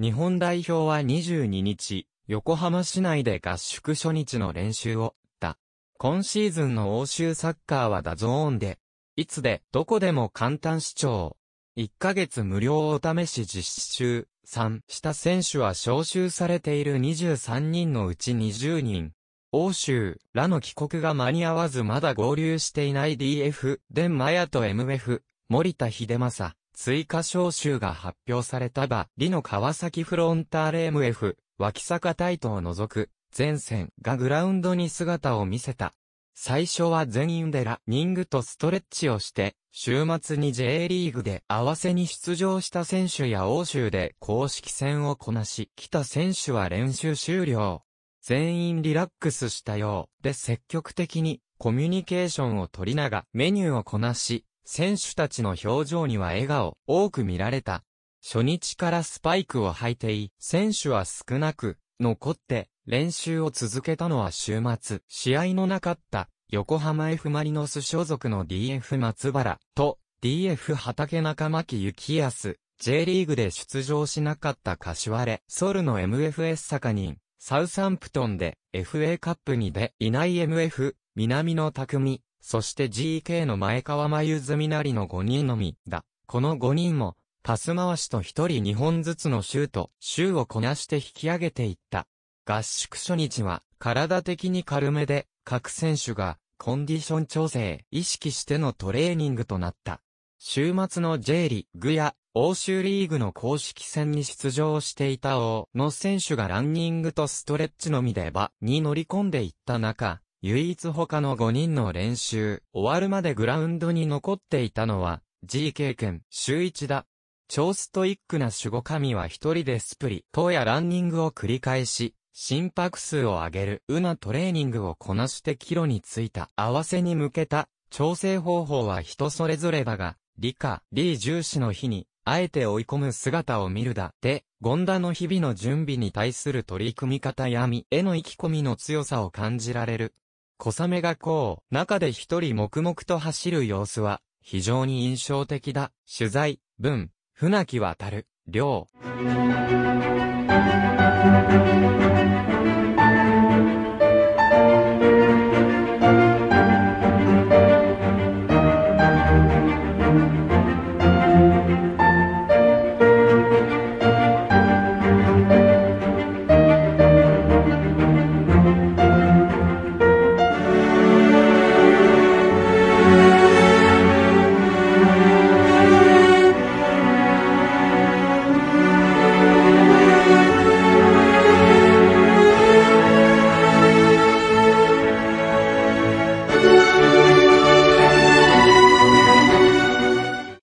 日本代表は22日、横浜市内で合宿初日の練習を、だ。今シーズンの欧州サッカーはダゾーンで、いつで、どこでも簡単視聴。1ヶ月無料お試し実施中、3した選手は招集されている23人のうち20人。欧州らの帰国が間に合わずまだ合流していない DF、デンマヤと MF、森田秀正。追加招集が発表されたば、リの川崎フロンターレ MF、脇坂タイトを除く、前線がグラウンドに姿を見せた。最初は全員でラニングとストレッチをして、週末に J リーグで合わせに出場した選手や欧州で公式戦をこなし、来た選手は練習終了。全員リラックスしたようで積極的にコミュニケーションを取りながらメニューをこなし、選手たちの表情には笑顔、多く見られた。初日からスパイクを履いてい、選手は少なく、残って、練習を続けたのは週末、試合のなかった、横浜 F マリノス所属の DF 松原と、DF 畑中巻幸康、J リーグで出場しなかった柏レ、ソルの MFS 坂人、サウサンプトンで FA カップに出いない MF、南野匠、そして GK の前川真由積なりの5人のみだ。この5人も、パス回しと1人2本ずつのシュート、シューをこなして引き上げていった。合宿初日は、体的に軽めで、各選手が、コンディション調整、意識してのトレーニングとなった。週末の J リーグや、欧州リーグの公式戦に出場していた王の選手がランニングとストレッチのみで場に乗り込んでいった中、唯一他の5人の練習、終わるまでグラウンドに残っていたのは、GK 君、周一だ。超ストイックな守護神は一人でスプリットやランニングを繰り返し、心拍数を上げる、うなトレーニングをこなしてキロについた、合わせに向けた、調整方法は人それぞれだが、理科、リー重視の日に、あえて追い込む姿を見るだって、ンダの日々の準備に対する取り組み方やみへの意気込みの強さを感じられる。小雨がこう、中で一人黙々と走る様子は、非常に印象的だ。取材、文、船木渡る、両。